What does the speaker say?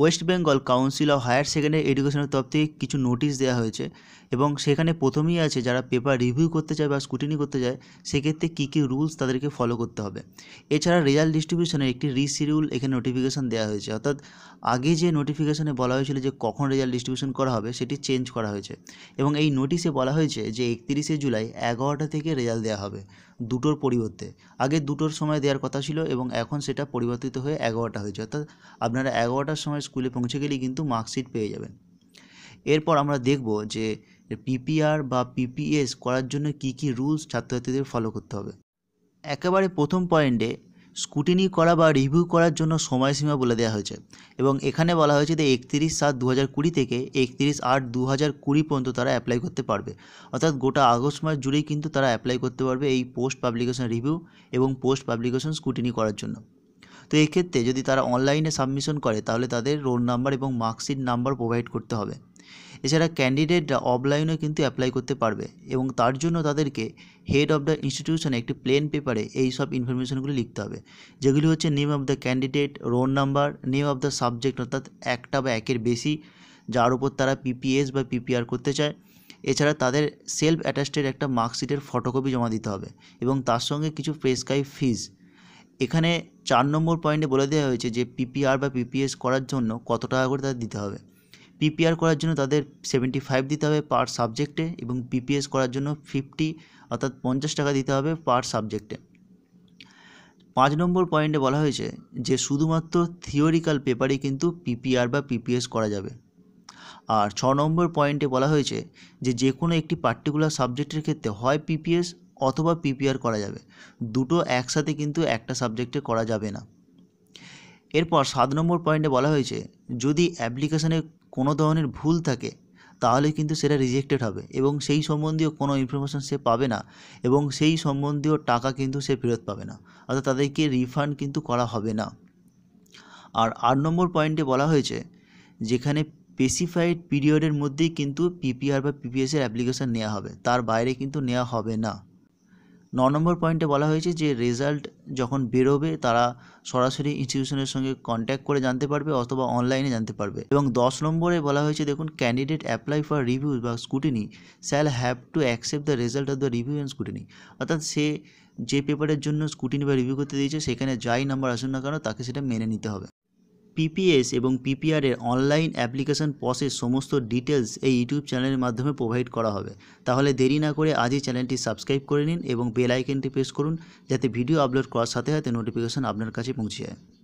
West Bengal council of higher secondary এডুকেশনের তরফ থেকে কিছু নোটিশ দেওয়া হয়েছে এবং সেখানে প্রথমেই আছে যারা পেপার রিভিউ করতে চায় বা স্কুটিনি করতে চায় সেক্ষেত্রে কী কী রুলস তাদেরকে ফলো করতে হবে এছাড়া রেজাল্ট ডিস্ট্রিবিউশনের একটি রিসিডিউল এখানে নোটিফিকেশান দেওয়া হয়েছে অর্থাৎ আগে যে নোটিফিকেশানে বলা হয়েছিল যে কখন রেজাল্ট ডিস্ট্রিবিউশন করা হবে সেটি চেঞ্জ করা হয়েছে এবং এই নোটিশে বলা হয়েছে যে একত্রিশে জুলাই এগারোটা থেকে রেজাল্ট দেওয়া হবে দুটোর পরিবর্তে আগে দুটোর সময় দেওয়ার কথা ছিল এবং এখন সেটা পরিবর্তিত হয়ে এগারোটা হয়েছে অর্থাৎ আপনারা এগারোটার সময় স্কুলে পৌঁছে গেলেই কিন্তু মার্কশিট পেয়ে যাবেন এরপর আমরা দেখব যে পিপিআর বা পিপিএস করার জন্য কি কি রুলস ছাত্রছাত্রীদের ফলো করতে হবে একেবারে প্রথম পয়েন্টে স্কুটিনি করা বা রিভিউ করার জন্য সময়সীমা বলে দেওয়া হয়েছে এবং এখানে বলা হয়েছে যে একত্রিশ সাত দু হাজার কুড়ি থেকে একত্রিশ আট দু হাজার কুড়ি পর্যন্ত তারা অ্যাপ্লাই করতে পারবে অর্থাৎ গোটা আগস্ট মাস জুড়েই কিন্তু তারা অ্যাপ্লাই করতে পারবে এই পোস্ট পাবলিকেশন রিভিউ এবং পোস্ট পাবলিকেশন স্কুটিনি করার জন্য তো এক্ষেত্রে যদি তারা অনলাইনে সাবমিশন করে তাহলে তাদের রোল নাম্বার এবং মার্কশিট নাম্বার প্রোভাইড করতে হবে এছাড়া ক্যান্ডিডেটরা অফলাইনে কিন্তু অ্যাপ্লাই করতে পারবে এবং তার জন্য তাদেরকে হেড অফ দ্য ইনস্টিটিউশনে একটি প্লেন পেপারে এই সব ইনফরমেশনগুলি লিখতে হবে যেগুলি হচ্ছে name of the candidate roll number name of the subject অর্থাৎ একটা বা একের বেশি যার উপর তারা পিপিএস বা পিপিআর করতে চায় এছাড়া তাদের সেলফ অ্যাটাস্টেড একটা মার্কশিটের ফটোকপি জমা দিতে হবে এবং তার সঙ্গে কিছু প্রেসক্রাইব ফিজ এখানে চার নম্বর পয়েন্টে বলে দেওয়া হয়েছে যে পিপিআর বা পিপিএস করার জন্য কত টাকা করে তাদের দিতে হবে পিপিআর করার জন্য তাদের সেভেন্টি ফাইভ দিতে হবে পার সাবজেক্টে এবং পিপিএস করার জন্য ফিফটি অর্থাৎ পঞ্চাশ টাকা দিতে হবে পার সাবজেক্টে পাঁচ নম্বর পয়েন্টে বলা হয়েছে যে শুধুমাত্র থিওরিক্যাল পেপারে কিন্তু পিপিআর বা পিপিএস করা যাবে আর ছ নম্বর পয়েন্টে বলা হয়েছে যে যে কোনো একটি পার্টিকুলার সাবজেক্টের ক্ষেত্রে হয় পিপিএস অথবা পিপিআর করা যাবে দুটো একসাথে কিন্তু একটা সাবজেক্টে করা যাবে না এরপর সাত নম্বর পয়েন্টে বলা হয়েছে যদি অ্যাপ্লিকেশানে কোনো ধরনের ভুল থাকে তাহলে কিন্তু সেটা রিজেক্টেড হবে এবং সেই সম্বন্ধীয় কোনো ইনফরমেশান সে পাবে না এবং সেই সম্বন্ধীয় টাকা কিন্তু সে ফেরত পাবে না অর্থাৎ তাদেরকে রিফান্ড কিন্তু করা হবে না আর আট নম্বর পয়েন্টে বলা হয়েছে যেখানে স্পেসিফাইড পিরিয়ডের মধ্যেই কিন্তু পিপিআর বা পিপিএসের অ্যাপ্লিকেশান নেওয়া হবে তার বাইরে কিন্তু নেওয়া হবে না ন নম্বর পয়েন্টে বলা হয়েছে যে রেজাল্ট যখন বেরোবে তারা সরাসরি ইনস্টিটিউশনের সঙ্গে কন্ট্যাক্ট করে জানতে পারবে অথবা অনলাইনে জানতে পারবে এবং দশ নম্বরে বলা হয়েছে দেখুন ক্যান্ডিডেট অ্যাপ্লাই ফর রিভিউ বা scrutiny shall have to accept the result of the review and scrutiny অর্থাৎ সে যে পেপারের জন্য স্কুটিনি বা রিভিউ করতে দিয়েছে সেখানে যাই নাম্বার আসুন না কেন তাকে সেটা মেনে নিতে হবে পিপিএস এবং পিপিআর এর অনলাইন অ্যাপ্লিকেশন প্রসেস সমস্ত ডিটেলস এই ইউটিউব চ্যানেলের মাধ্যমে প্রোভাইড করা হবে তাহলে দেরি না করে আজই চ্যানেলটি সাবস্ক্রাইব করে নিন এবং বেল আইকনটি প্রেস করুন যাতে ভিডিও আপলোড করার সাথে সাথে নোটিফিকেশন আপনার কাছে পৌঁছে যায়